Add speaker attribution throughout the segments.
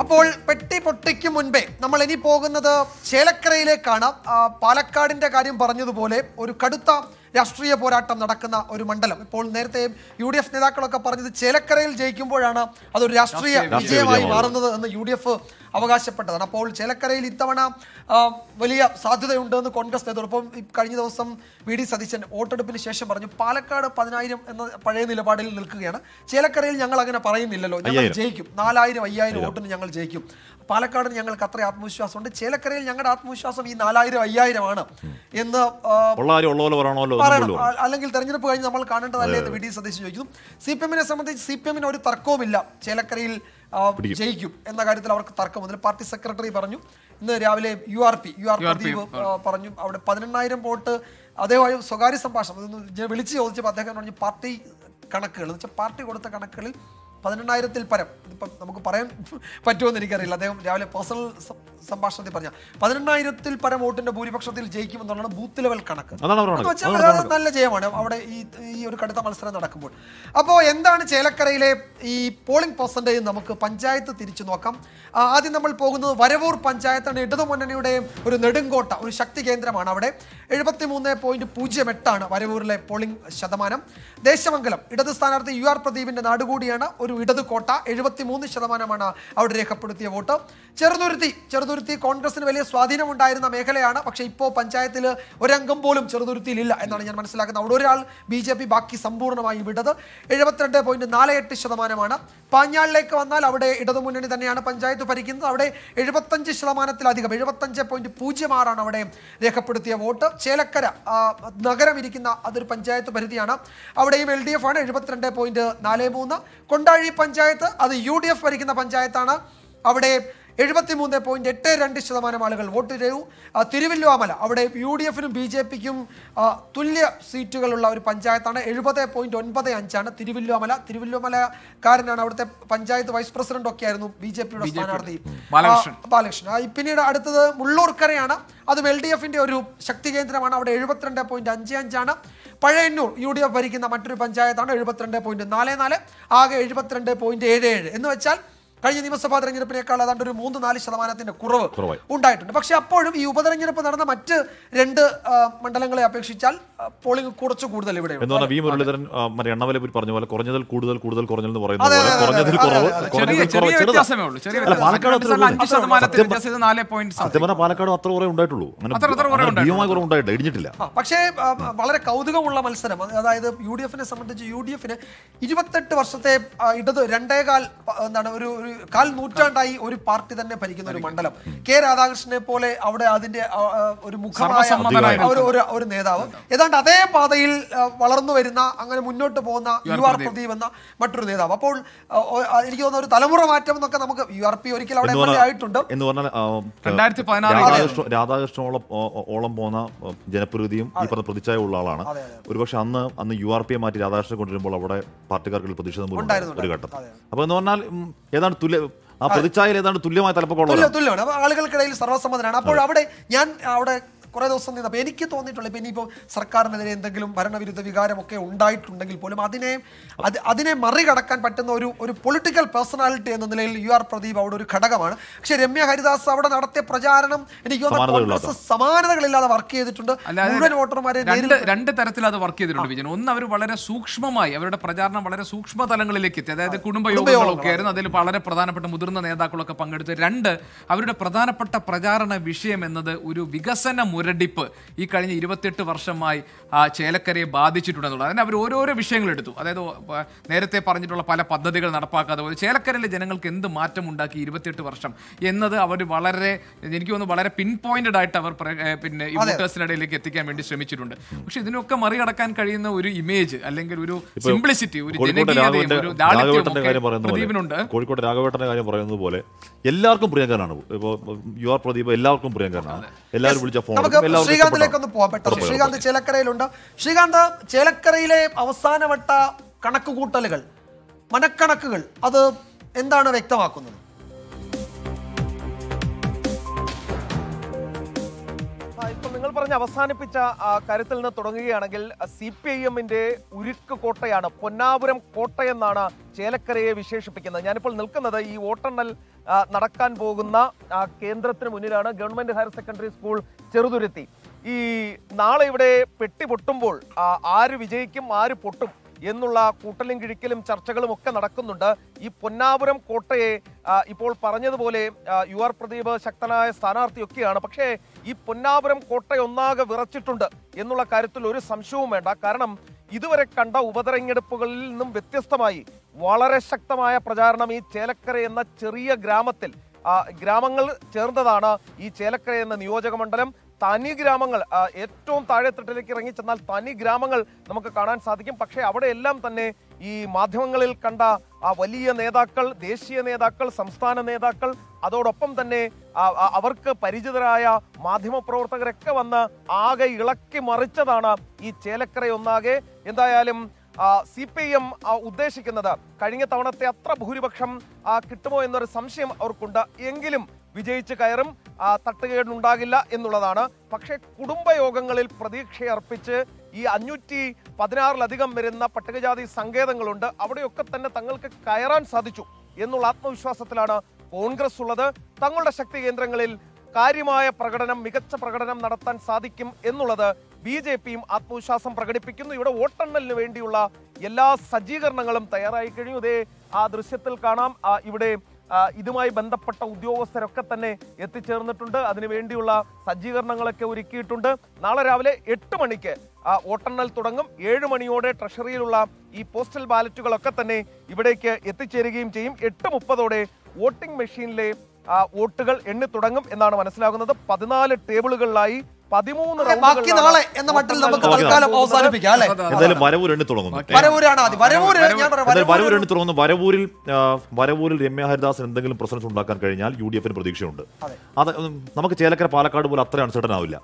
Speaker 1: അപ്പോൾ പെട്ടി പൊട്ടിക്ക് മുൻപേ നമ്മൾ ഇനി പോകുന്നത് ചേലക്കരയിലേക്കാണ് പാലക്കാടിന്റെ കാര്യം പറഞ്ഞതുപോലെ ഒരു കടുത്ത രാഷ്ട്രീയ പോരാട്ടം നടക്കുന്ന ഒരു മണ്ഡലം ഇപ്പോൾ നേരത്തെ യു ഡി എഫ് നേതാക്കളൊക്കെ പറഞ്ഞത് ചേലക്കരയിൽ ജയിക്കുമ്പോഴാണ് അതൊരു രാഷ്ട്രീയ വിജയമായി മാറുന്നത് എന്ന് യു ഡി എഫ് അവകാശപ്പെട്ടതാണ് അപ്പോൾ ചേലക്കരയിൽ ഇത്തവണ വലിയ സാധ്യതയുണ്ടെന്ന് കോൺഗ്രസ് നേതൃത്വം കഴിഞ്ഞ ദിവസം വി ഡി സതീശൻ വോട്ടെടുപ്പിന് ശേഷം പറഞ്ഞു പാലക്കാട് പതിനായിരം എന്ന പഴയ നിലപാടിൽ നിൽക്കുകയാണ് ചേലക്കരയിൽ ഞങ്ങൾ അങ്ങനെ പറയുന്നില്ലല്ലോ ഞങ്ങൾ ജയിക്കും നാലായിരം അയ്യായിരം വോട്ടിന് ഞങ്ങൾ ജയിക്കും പാലക്കാട് ഞങ്ങൾക്ക് അത്ര ആത്മവിശ്വാസമുണ്ട് ചേലക്കരയിൽ ഞങ്ങളുടെ ആത്മവിശ്വാസം ഈ നാലായിരം അയ്യായിരമാണ് എന്ന് അല്ലെങ്കിൽ തെരഞ്ഞെടുപ്പ് കഴിഞ്ഞ് നമ്മൾ കാണേണ്ടതല്ലേ എന്ന് വി ഡി സതീശൻ ചോദിക്കുന്നു സി പി എമ്മിനെ സംബന്ധിച്ച് സി പി എമ്മിന് ഒരു തർക്കവുമില്ല ചേലക്കരയിൽ ജയിക്കും എന്ന കാര്യത്തിൽ അവർക്ക് വന്നു പാർട്ടി സെക്രട്ടറി പറഞ്ഞു ഇന്ന് രാവിലെ U R P U R Pradeep പറഞ്ഞു അവിടെ പതിനെണ്ണായിരം വോട്ട് അതേപോലെ സ്വകാര്യ സംഭാഷണം വിളിച്ച് ചോദിച്ചപ്പോൾ അദ്ദേഹം പറഞ്ഞു പാർട്ടി കണക്കുകൾ എന്ന് വെച്ചാൽ പാർട്ടി കൊടുത്ത കണക്കുകളിൽ പതിനെണ്ണായിരത്തിൽ പരം ഇതിപ്പം നമുക്ക് പറയാൻ പറ്റുമെന്ന് എനിക്കറിയില്ല അദ്ദേഹം രാവിലെ പേഴ്സണൽ സംഭാഷണത്തിൽ പറഞ്ഞ പതിനെണ്ണായിരത്തിൽ പരം വോട്ടിന്റെ ഭൂരിപക്ഷത്തിൽ ജയിക്കുമെന്നുള്ളതാണ് ബൂത്ത് ലെവൽ കണക്ക് നല്ല ജയമാണ് അവിടെ ഈ ഈ ഒരു കടുത്ത മത്സരം നടക്കുമ്പോൾ അപ്പോൾ എന്താണ് ചേലക്കരയിലെ ഈ പോളിംഗ് പെർസെൻറ്റേജ് നമുക്ക് പഞ്ചായത്ത് തിരിച്ചു നോക്കാം ആദ്യം നമ്മൾ പോകുന്നത് വരവൂർ പഞ്ചായത്താണ് ഇടതു ഒരു നെടുങ്കോട്ട ഒരു ശക്തി കേന്ദ്രമാണ് അവിടെ എഴുപത്തി മൂന്ന് പോയിന്റ് പൂജ്യം എട്ടാണ് വരവൂരിലെ പോളിംഗ് ശതമാനം ദേശമംഗലം ഇടത് സ്ഥാനാർത്ഥി യു ആർ പ്രദീപിന്റെ നാടുകൂടിയാണ് ഒരു ഒരു ഇടത് കോട്ട എഴുപത്തിമൂന്ന് ശതമാനമാണ് അവിടെ രേഖപ്പെടുത്തിയ വോട്ട് ചെറുതുരുത്തി ചെറുതുരുത്തി കോൺഗ്രസിന് വലിയ സ്വാധീനമുണ്ടായിരുന്ന മേഖലയാണ് പക്ഷേ ഇപ്പോൾ പഞ്ചായത്തിൽ ഒരംഗം പോലും ചെറുതുരുത്തിയിലില്ല എന്നാണ് ഞാൻ മനസ്സിലാക്കുന്നത് അവിടെ ഒരാൾ ബി ജെ പി ബാക്കി സമ്പൂർണ്ണമായി വിടത് എഴുപത്തിരണ്ട് പോയിന്റ് നാല് എട്ട് ശതമാനമാണ് പാഞ്ഞാളിലേക്ക് വന്നാൽ അവിടെ ഇടതുമുന്നണി തന്നെയാണ് പഞ്ചായത്ത് ഭരിക്കുന്നത് അവിടെ എഴുപത്തഞ്ച് ശതമാനത്തിലധികം എഴുപത്തഞ്ച് പോയിന്റ് പൂജ്യം ആറാണ് അവിടെ രേഖപ്പെടുത്തിയ വോട്ട് ചേലക്കര നഗരം ഇരിക്കുന്ന അതൊരു പഞ്ചായത്ത് പരിധിയാണ് അവിടെയും എൽ ഡി എഫ് ആണ് എഴുപത്തിരണ്ട് പോയിന്റ് നാല് മൂന്ന് കൊണ്ടാഴി പഞ്ചായത്ത് അത് യു ഡി എഫ് ഭരിക്കുന്ന പഞ്ചായത്താണ് അവിടെ എഴുപത്തി മൂന്ന് പോയിന്റ് എട്ട് രണ്ട് ശതമാനം ആളുകൾ വോട്ട് ചെയ്തു തിരുവല്ലുവാമല അവിടെ യു ഡി എഫിനും ബി ജെ പിക്കും തുല്യ സീറ്റുകളുള്ള ഒരു പഞ്ചായത്താണ് എഴുപത് പോയിന്റ് ഒൻപത് അഞ്ചാണ് തിരുവല്ലുവാമല തിരുവല്ലുവാമലക്കാരനാണ് അവിടുത്തെ പഞ്ചായത്ത് വൈസ് പ്രസിഡന്റ് ഒക്കെ ആയിരുന്നു ബി ജെ പിയുടെ സ്ഥാനാർത്ഥി ബാലകൃഷ്ണൻ പിന്നീട് അടുത്തത് മുള്ളൂർക്കരയാണ് അതും എൽ ഡി എഫിന്റെ ഒരു ശക്തി കേന്ദ്രമാണ് അവിടെ എഴുപത്തിരണ്ട് പോയിന്റ് അഞ്ച് അഞ്ചാണ് പഴയന്നൂർ യു ഡി എഫ് ഭരിക്കുന്ന മറ്റൊരു പഞ്ചായത്താണ് എഴുപത്തിരണ്ട് പോയിന്റ് നാല് നാല് ആകെ എഴുപത്തിരണ്ട് പോയിന്റ് ഏഴ് ഏഴ് എന്ന് വെച്ചാൽ കഴിഞ്ഞ നിയമസഭാ തെരഞ്ഞെടുപ്പിനേക്കാൾ ഏതാണ്ട് ഒരു മൂന്ന് നാല് ശതമാനത്തിന്റെ കുറവ് ഉണ്ടായിട്ടുണ്ട് പക്ഷെ അപ്പോഴും ഈ ഉപതെരഞ്ഞെടുപ്പ് നടന്ന മറ്റ് രണ്ട് മണ്ഡലങ്ങളെ അപേക്ഷിച്ചാൽ പോളിംഗ് കുറച്ച് കൂടുതൽ ഇവിടെ എന്ന് വി മുരളീധരൻ
Speaker 2: എണ്ണവലപ്പൂർ പറഞ്ഞ പോലെ കുറഞ്ഞതിൽ കൂടുതൽ കൂടുതൽ കുറഞ്ഞെന്ന് പറയുന്നത് കുറവ് പാലക്കാട് പാലക്കാട് അത്ര ഉണ്ടായിട്ടുള്ളൂ കുറവ് ഉണ്ടായിട്ടില്ല ഇടിഞ്ഞിട്ടില്ല
Speaker 1: പക്ഷേ വളരെ കൗതുകമുള്ള മത്സരം അതായത് യു ഡി എഫിനെ സംബന്ധിച്ച് യു ഡി എഫിന് ഇരുപത്തെട്ട് വർഷത്തെ ഇടത് രണ്ടേകാൽ എന്താണ് ഒരു ഒരു കാൽ നൂറ്റാണ്ടായി ഒരു പാർട്ടി തന്നെ ഭരിക്കുന്ന ഒരു മണ്ഡലം കെ രാധാകൃഷ്ണനെ പോലെ അവിടെ അതിന്റെ ഒരു മുഖമായ ഒരു നേതാവ് ഏതാണ്ട് അതേ പാതയിൽ വളർന്നു വരുന്ന അങ്ങനെ മുന്നോട്ട് പോകുന്ന യു ആർ പ്രദീപ് എന്ന മറ്റൊരു നേതാവ് അപ്പോൾ എനിക്ക് തോന്നുന്ന ഒരു തലമുറ മാറ്റം എന്നൊക്കെ നമുക്ക് യു ആർ പി ഒരിക്കൽ അവിടെ ആയിട്ടുണ്ട്
Speaker 2: എന്ന് പറഞ്ഞാൽ ഓളം പോകുന്ന ജനപ്രീതിയും ഈ പറഞ്ഞ പ്രതിച്ഛായ ഉള്ള ആളാണ് ഒരുപക്ഷെ അന്ന് അന്ന് യു ആർ പിയെ മാറ്റി രാധാകൃഷ്ണനെ കൊണ്ടുവരുമ്പോൾ അവിടെ പാർട്ടിക്കാർക്ക് പ്രതിഷേധം ഒരു ഘട്ടം അപ്പോൾ എന്ന് പറഞ്ഞാൽ ഏതാണ് തുല്യ ആ പ്രതിച്ഛായ ഏതാണ് തുല്യമായ തലപ്പൊക്കെ
Speaker 1: ആളുകൾക്കിടയിൽ സർവ്വസമ്മതനാണ് അപ്പോൾ അവിടെ ഞാൻ അവിടെ കുറേ ദിവസം നിന്ന് എനിക്ക് തോന്നിയിട്ടുള്ള ഇപ്പം ഇനിയിപ്പോൾ സർക്കാരിനെതിരെ എന്തെങ്കിലും ഭരണവിരുദ്ധ വികാരമൊക്കെ ഉണ്ടായിട്ടുണ്ടെങ്കിൽ പോലും അതിനെ അത് അതിനെ മറികടക്കാൻ പറ്റുന്ന ഒരു ഒരു പൊളിറ്റിക്കൽ പേഴ്സണാലിറ്റി എന്ന നിലയിൽ യു ആർ പ്രദീപ് അവിടെ ഒരു ഘടകമാണ് പക്ഷേ രമ്യ ഹരിദാസ് അവിടെ നടത്തിയ പ്രചാരണം എനിക്ക് കോൺഗ്രസ് സമാനതകളില്ലാതെ വർക്ക് ചെയ്തിട്ടുണ്ട് മുഴുവൻ വോട്ടർമാരെ
Speaker 3: രണ്ട് തരത്തിൽ അത് വർക്ക് ചെയ്തിട്ടുണ്ട് വിജയൻ ഒന്ന് അവർ വളരെ സൂക്ഷ്മമായി അവരുടെ പ്രചാരണം വളരെ സൂക്ഷ്മ തലങ്ങളിലേക്ക് എത്തി അതായത് കുടുംബയോഗങ്ങളൊക്കെ ആയിരുന്നു അതിൽ വളരെ പ്രധാനപ്പെട്ട മുതിർന്ന നേതാക്കളൊക്കെ പങ്കെടുത്തു രണ്ട് അവരുടെ പ്രധാനപ്പെട്ട പ്രചാരണ വിഷയം എന്നത് ഒരു വികസന മുരടിപ്പ് ഈ കഴിഞ്ഞ ഇരുപത്തെട്ട് വർഷമായി ചേലക്കരയെ ബാധിച്ചിട്ടുണ്ടെന്നുള്ളത് അതിന് അവർ ഓരോരോ വിഷയങ്ങൾ എടുത്തു അതായത് നേരത്തെ പറഞ്ഞിട്ടുള്ള പല പദ്ധതികൾ നടപ്പാക്കാതെ പോലെ ചേലക്കരയിലെ ജനങ്ങൾക്ക് എന്ത് മാറ്റം ഉണ്ടാക്കി ഇരുപത്തെട്ട് വർഷം എന്നത് അവർ വളരെ എനിക്ക് തോന്നുന്നു വളരെ പിൻ പോയിന്റഡ് ആയിട്ട് അവർ പിന്നെ ഈ വോട്ടേഴ്സിനിടയിലേക്ക് എത്തിക്കാൻ വേണ്ടി ശ്രമിച്ചിട്ടുണ്ട് പക്ഷെ ഇതിനൊക്കെ മറികടക്കാൻ കഴിയുന്ന ഒരു ഇമേജ് അല്ലെങ്കിൽ ഒരു സിംപ്ലിസിറ്റി ഒരു ജനകീയതയും ഒരു പ്രദീപിനുണ്ട്
Speaker 2: കോഴിക്കോട് രാഘവേട്ടന്റെ കാര്യം പറയുന്നത് പോലെ എല്ലാവർക്കും പ്രിയങ്കരനാണ് ഇപ്പോൾ യു ആർ പ്രദീപ് എല്ലാവർക്കും പ്രിയങ്കരനാണ് എല്ലാവരും വിളിച്ച ഫോൺ നമുക്ക് ശ്രീകാന്തിലേക്ക്
Speaker 1: ഒന്ന് പോവാം പെട്ടെന്ന് ശ്രീകാന്ത് ചേലക്കരയിലുണ്ട് ശ്രീകാന്ത് ചേലക്കരയിലെ അവസാനവട്ട കണക്കുകൂട്ടലുകൾ മനക്കണക്കുകൾ അത് എന്താണ് വ്യക്തമാക്കുന്നത്
Speaker 4: ഇപ്പൊ നിങ്ങൾ പറഞ്ഞ അവസാനിപ്പിച്ച കാര്യത്തിൽ നിന്ന് തുടങ്ങുകയാണെങ്കിൽ സി പി ഐ എമ്മിന്റെ ഉരുക്ക് കോട്ടയാണ് പൊന്നാപുരം കോട്ടയെന്നാണ് ചേലക്കരയെ വിശേഷിപ്പിക്കുന്നത് ഞാനിപ്പോൾ നിൽക്കുന്നത് ഈ വോട്ടെണ്ണൽ നടക്കാൻ പോകുന്ന കേന്ദ്രത്തിന് മുന്നിലാണ് government higher secondary school Cheruthuruthy ഈ നാളെ ഇവിടെ പെട്ടി പൊട്ടുമ്പോൾ ആര് വിജയിക്കും ആര് പൊട്ടും എന്നുള്ള കൂട്ടലും കിഴിക്കലും ചർച്ചകളും ഒക്കെ നടക്കുന്നുണ്ട് ഈ പൊന്നാപുരം കോട്ടയെ ഇപ്പോൾ പറഞ്ഞതുപോലെ യു ആർ പ്രദീപ് ശക്തനായ സ്ഥാനാർത്ഥിയൊക്കെയാണ് പക്ഷേ ഈ പൊന്നാപുരം കോട്ട ഒന്നാകെ വിറച്ചിട്ടുണ്ട് എന്നുള്ള കാര്യത്തിൽ ഒരു സംശയവും വേണ്ട കാരണം ഇതുവരെ കണ്ട ഉപതെരഞ്ഞെടുപ്പുകളിൽ നിന്നും വ്യത്യസ്തമായി വളരെ ശക്തമായ പ്രചാരണം ഈ ചേലക്കര എന്ന ചെറിയ ഗ്രാമത്തിൽ ഗ്രാമങ്ങൾ ചേർന്നതാണ് ഈ ചേലക്കര എന്ന നിയോജക മണ്ഡലം തനി ഗ്രാമങ്ങൾ ഏറ്റവും താഴെത്തട്ടിലേക്ക് ഇറങ്ങി ചെന്നാൽ തനി ഗ്രാമങ്ങൾ നമുക്ക് കാണാൻ സാധിക്കും പക്ഷേ അവിടെയെല്ലാം തന്നെ ഈ മാധ്യമങ്ങളിൽ കണ്ട ആ വലിയ നേതാക്കൾ ദേശീയ നേതാക്കൾ സംസ്ഥാന നേതാക്കൾ അതോടൊപ്പം തന്നെ അവർക്ക് പരിചിതരായ മാധ്യമപ്രവർത്തകരൊക്കെ വന്ന് ആകെ ഇളക്കി മറിച്ചതാണ് ഈ ഒന്നാകെ എന്തായാലും സി പി എം ഉദ്ദേശിക്കുന്നത് കഴിഞ്ഞ തവണത്തെ അത്ര ഭൂരിപക്ഷം കിട്ടുമോ എന്നൊരു സംശയം അവർക്കുണ്ട് എങ്കിലും വിജയിച്ച് കയറും തട്ടുകേടുണ്ടാകില്ല എന്നുള്ളതാണ് പക്ഷേ കുടുംബയോഗങ്ങളിൽ പ്രതീക്ഷയർപ്പിച്ച് ഈ അഞ്ഞൂറ്റി പതിനാറിലധികം വരുന്ന പട്ടികജാതി സങ്കേതങ്ങളുണ്ട് അവിടെയൊക്കെ തന്നെ തങ്ങൾക്ക് കയറാൻ സാധിച്ചു എന്നുള്ള ആത്മവിശ്വാസത്തിലാണ് കോൺഗ്രസ് ഉള്ളത് തങ്ങളുടെ ശക്തി കേന്ദ്രങ്ങളിൽ കാര്യമായ പ്രകടനം മികച്ച പ്രകടനം നടത്താൻ സാധിക്കും എന്നുള്ളത് ബി ജെ പിയും ആത്മവിശ്വാസം പ്രകടിപ്പിക്കുന്നു ഇവിടെ വോട്ടെണ്ണലിന് വേണ്ടിയുള്ള എല്ലാ സജ്ജീകരണങ്ങളും തയ്യാറായി കഴിഞ്ഞു ഇതേ ആ ദൃശ്യത്തിൽ കാണാം ഇവിടെ ഇതുമായി ബന്ധപ്പെട്ട ഉദ്യോഗസ്ഥരൊക്കെ തന്നെ എത്തിച്ചേർന്നിട്ടുണ്ട് അതിനുവേണ്ടിയുള്ള സജ്ജീകരണങ്ങളൊക്കെ ഒരുക്കിയിട്ടുണ്ട് നാളെ രാവിലെ എട്ട് മണിക്ക് വോട്ടെണ്ണൽ തുടങ്ങും ഏഴ് മണിയോടെ ട്രഷറിയിലുള്ള ഈ പോസ്റ്റൽ ബാലറ്റുകളൊക്കെ തന്നെ ഇവിടേക്ക് എത്തിച്ചേരുകയും ചെയ്യും എട്ട് മുപ്പതോടെ വോട്ടിംഗ് മെഷീനിലെ വോട്ടുകൾ എണ്ണി തുടങ്ങും എന്നാണ് മനസ്സിലാകുന്നത് പതിനാല് ടേബിളുകളിലായി പതിമൂന്ന് ബാക്കി നാളെ എന്ന മട്ടിൽ നമുക്ക്
Speaker 1: തൽക്കാലം അവസാനിപ്പിക്കാം അല്ലെ എന്തായാലും
Speaker 2: വരവൂർ എണ്ണി തുടങ്ങുന്നു വരവൂരാണ് ആദ്യം
Speaker 1: ഞാൻ വരവൂർ എണ്ണി
Speaker 2: തുടങ്ങുന്നു വരവൂരിൽ വരവൂരിൽ രമ്യ ഹരിദാസ് എന്തെങ്കിലും പ്രസൻസ് ഉണ്ടാക്കാൻ കഴിഞ്ഞാൽ യു ഡി എഫിന് പ്രതീക്ഷയുണ്ട് അത് നമുക്ക് ചേലക്കര പാലക്കാട് പോലെ അത്ര അൺസർട്ടൻ ആവില്ല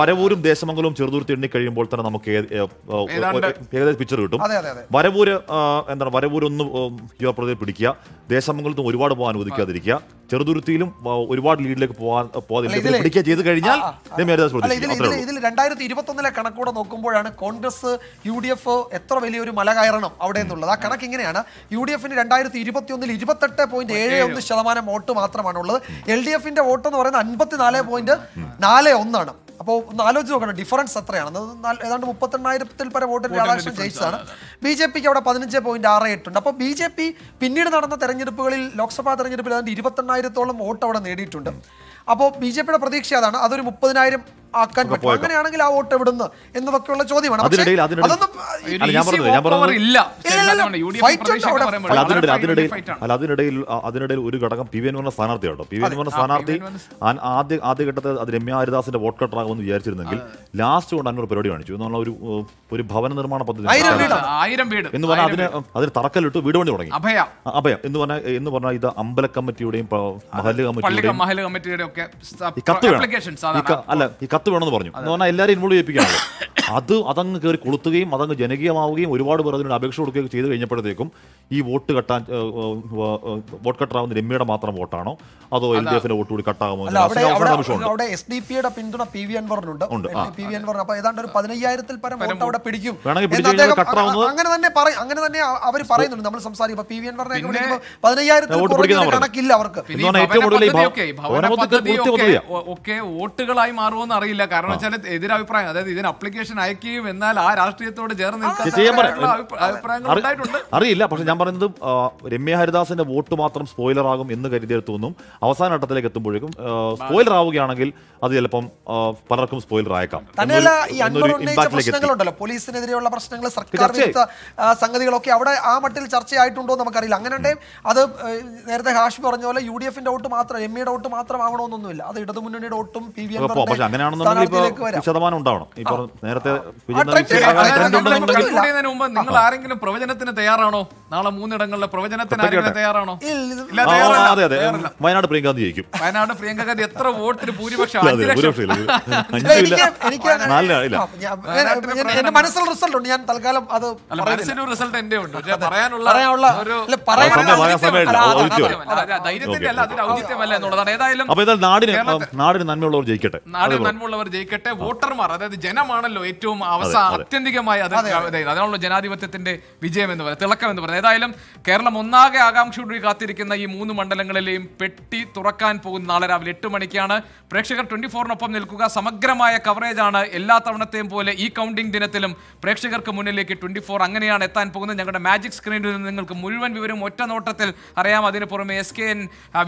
Speaker 2: വരവൂരും ദേശമംഗലവും ചെറുതുരുത്തി എണ്ണി കഴിയുമ്പോൾ തന്നെ നമുക്ക് ഏകദേശം പിക്ചർ കിട്ടും വരവൂര് എന്താണ് വരവൂർ ഒന്ന് യുവപ്രദേശം പിടിക്കുക ദേശമംഗലത്തും ഒരുപാട് പോകാൻ അനുവദിക്കാതിരിക്കുക ചെറുതുരുത്തിയിലും ഒരുപാട് ലീഡിലേക്ക് പോകാൻ പോകാതിരിക്കുക ചെയ്ത് കഴിഞ്ഞാൽ
Speaker 1: ഇതിൽ രണ്ടായിരത്തി ഇരുപത്തൊന്നിലെ കണക്കൂടെ നോക്കുമ്പോഴാണ് കോൺഗ്രസ് യു ഡി എഫ് എത്ര വലിയൊരു മല കയറണം അവിടെ എന്നുള്ളത് ആ കണക്ക് ഇങ്ങനെയാണ് യു ഡി എഫിന് രണ്ടായിരത്തി ഇരുപത്തി ഒന്നിൽ ഇരുപത്തെട്ട് പോയിന്റ് ഏഴ് ഒന്ന് ശതമാനം വോട്ട് മാത്രമാണ് ഉള്ളത് എൽ ഡി എഫിന്റെ വോട്ട് എന്ന് പറയുന്നത് അൻപത്തിനാല് പോയിന്റ് നാല് ഒന്നാണ് അപ്പോൾ ഒന്ന് ആലോചിച്ച് നോക്കണം ഡിഫറൻസ് എത്രയാണ് ഏതാണ്ട് മുപ്പത്തെണ്ണായിരത്തിൽ പരം വോട്ട് രാധാകൃഷ്ണൻ ജയിച്ചതാണ് ബി ജെ പിക്ക് അവിടെ പതിനഞ്ച് പോയിന്റ് ആറ് ഉണ്ട് അപ്പോൾ ബി ജെ പി പിന്നീട് നടന്ന തെരഞ്ഞെടുപ്പുകളിൽ ലോക്സഭാ തെരഞ്ഞെടുപ്പിൽ ഏതാണ്ട് ഇരുപത്തെണ്ണായിരത്തോളം വോട്ട് അവിടെ നേടിയിട്ടുണ്ട് അപ്പോൾ ബി ജെ പിയുടെ പ്രതീക്ഷ അതാണ് അതൊരു മുപ്പതിനായിരം ആക്കാൻ പറ്റും അങ്ങനെയാണെങ്കിൽ ആ വോട്ട് എവിടുന്ന് എന്നൊക്കെയുള്ള ചോദ്യമാണ്
Speaker 2: അതിനിടയിൽ അതിനിടയിൽ ഒരു ഘടകം പി വി എന്ന് പറഞ്ഞ സ്ഥാനാർത്ഥി കേട്ടോ പി വി എന്ന് പറഞ്ഞ സ്ഥാനാർത്ഥി ആദ്യ ആദ്യഘട്ടത്തിൽ അത് രമ്യ ഹരിദാസിന്റെ വോട്ട് കട്ടറാകുമെന്ന് വിചാരിച്ചിരുന്നെങ്കിൽ ലാസ്റ്റ് കൊണ്ട് അന്നൊരു പരിപാടി കാണിച്ചു എന്നുള്ള ഒരു ഒരു ഭവന നിർമ്മാണ പദ്ധതി എന്ന് പറഞ്ഞാൽ അതിന് അതിന് തറക്കല്ലിട്ട് വീട് പണി തുടങ്ങി അഭയ എന്ന് പറഞ്ഞാൽ എന്ന് പറഞ്ഞാൽ ഇത് അമ്പല കമ്മിറ്റിയുടെയും മഹല് കമ്മിറ്റിയുടെയും അല്ല ഈ കത്ത് കത്ത് വേണമെന്ന് പറഞ്ഞു എന്ന് പറഞ്ഞാൽ എല്ലാവരും ഇൻവോൾവ് ചെയ്യിപ്പിക്കാനുള്ളൂ അത് അതങ്ങ് കയറി കൊളുത്തുകയും അതങ്ങ് ജനകീയമാവുകയും ഒരുപാട് പേർ അതിനോട് അപേക്ഷ കൊടുക്കുകയും ചെയ്തു കഴിഞ്ഞപ്പോഴത്തേക്കും ഈ വോട്ട് കട്ടാൻ വോട്ട് കട്ടറാവുന്ന രമ്യയുടെ മാത്രം വോട്ടാണോ അതോ എൽ ഡി എഫിന്റെ വോട്ട് കൂടി കട്ടാകുമോ അവിടെ മാറുമോ
Speaker 1: ഡി പരം വോട്ട് അവിടെ പിടിക്കും അങ്ങനെ തന്നെ അങ്ങനെ തന്നെ അവർ നമ്മൾ അവർക്ക് വോട്ടുകളായി അറിയില്ല കാരണം
Speaker 3: എതിരഭിപ്രായം അതായത് ഇതിന് അപ്ലിക്കേഷൻ നോട്ടിഫിക്കേഷൻ അയക്കുകയും എന്നാൽ ആ രാഷ്ട്രീയത്തോട് ചേർന്ന് അഭിപ്രായങ്ങൾ ഉണ്ടായിട്ടുണ്ട്
Speaker 2: അറിയില്ല പക്ഷെ ഞാൻ പറയുന്നത് രമ്യ ഹരിദാസിന്റെ വോട്ട് മാത്രം സ്പോയിലർ ആകും എന്ന് കരുതിയത് തോന്നും അവസാന ഘട്ടത്തിലേക്ക് എത്തുമ്പോഴേക്കും സ്പോയിലർ ആവുകയാണെങ്കിൽ അത് ചിലപ്പം പലർക്കും സ്പോയിലർ ആയേക്കാം ഈ പ്രശ്നങ്ങളുണ്ടല്ലോ
Speaker 1: പോലീസിനെതിരെയുള്ള പ്രശ്നങ്ങൾ സർക്കാർ സംഗതികളൊക്കെ അവിടെ ആ മട്ടിൽ ചർച്ചയായിട്ടുണ്ടോ നമുക്കറിയില്ല അങ്ങനെ അത് നേരത്തെ ഹാഷ് പറഞ്ഞ പോലെ യു ഡി എഫിന്റെ വോട്ട് മാത്രം എം ഇയുടെ വോട്ട് മാത്രം ആവണമെന്നൊന്നുമില്ല അത് ഇടതുമുന്നണിയുടെ വോട്ടും പി വി എം
Speaker 2: ശതമാനം ഉണ്ടാവണം നേരത്തെ നേരത്തെ നിങ്ങൾ
Speaker 4: ആരെങ്കിലും
Speaker 3: പ്രവചനത്തിന് തയ്യാറാണോ നാളെ മൂന്നിടങ്ങളിലെ പ്രവചനത്തിന് ആരെങ്കിലും തയ്യാറാണോ ഇല്ല അതെ അതെ
Speaker 2: വയനാട് പ്രിയങ്ക ഗാന്ധി ജയിക്കും
Speaker 1: വയനാട് പ്രിയങ്ക ഗാന്ധി എത്ര വോട്ടിന് ഭൂരിപക്ഷം എന്റെ മനസ്സിൽ റിസൾട്ട് ഉണ്ട് ഞാൻ തൽക്കാലം അത് മനസ്സിലൊരു
Speaker 3: റിസൾട്ട് എന്റെ ഉണ്ട് പക്ഷേ പറയാനുള്ള ധൈര്യത്തിന്റെ അല്ല ഔചിത്യമല്ല എന്നുള്ളതാണ് ഏതായാലും നാടിന്
Speaker 2: നാടിന് നന്മയുള്ളവർ ജയിക്കട്ടെ നാടിന്
Speaker 3: നന്മയുള്ളവർ ജയിക്കട്ടെ വോട്ടർമാർ അതായത് ജനമാണല്ലോ ഏറ്റവും അവസാന അത്യന്തികമായി അത് അതിനുള്ള ജനാധിപത്യത്തിന്റെ വിജയം എന്ന് പറയുന്നത് തിളക്കം എന്ന് പറയുന്നത് ഏതായാലും കേരളം ഒന്നാകെ ആകാംക്ഷയോട് കാത്തിരിക്കുന്ന ഈ മൂന്ന് മണ്ഡലങ്ങളിലെയും പെട്ടി തുറക്കാൻ പോകുന്ന നാളെ രാവിലെ എട്ട് മണിക്കാണ് പ്രേക്ഷകർ ട്വന്റി ഫോറിനൊപ്പം നിൽക്കുക സമഗ്രമായ കവറേജാണ് എല്ലാ തവണത്തെയും പോലെ ഈ കൗണ്ടിംഗ് ദിനത്തിലും പ്രേക്ഷകർക്ക് മുന്നിലേക്ക് ട്വന്റി ഫോർ അങ്ങനെയാണ് എത്താൻ പോകുന്നത് ഞങ്ങളുടെ മാജിക് സ്ക്രീനിൽ നിന്ന് നിങ്ങൾക്ക് മുഴുവൻ വിവരം ഒറ്റ നോട്ടത്തിൽ അറിയാം അതിന് പുറമെ S K N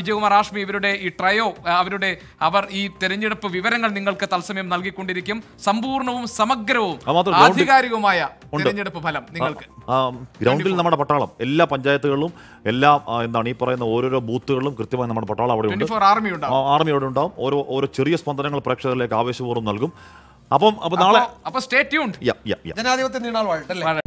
Speaker 3: Vijayakumar Ashmi ഇവരുടെ ഈ ട്രയോ അവരുടെ അവർ ഈ തെരഞ്ഞെടുപ്പ് വിവരങ്ങൾ നിങ്ങൾക്ക് തത്സമയം നൽകിക്കൊണ്ടിരിക്കും സമ്പൂർണ്ണവും സമ സമഗ്രവും ആധികാരികവുമായ തിരഞ്ഞെടുപ്പ് ഫലം നിങ്ങൾക്ക്
Speaker 2: ഗ്രൗണ്ടിൽ നമ്മുടെ പട്ടാളം എല്ലാ പഞ്ചായത്തുകളിലും എല്ലാ എന്താണ് ഈ പറയുന്ന ഓരോരോ ബൂത്തുകളിലും കൃത്യമായി നമ്മുടെ പട്ടാളം അവിടെ ഉണ്ട് ആർമി അവിടെ ഉണ്ടാവും ഓരോ ഓരോ ചെറിയ സ്പന്ദനങ്ങൾ പ്രേക്ഷകരിലേക്ക് ആവേശപൂർവ്വം നൽകും അപ്പം അപ്പൊ നാളെ
Speaker 3: അപ്പൊ സ്റ്റേ ജനാധിപത്യം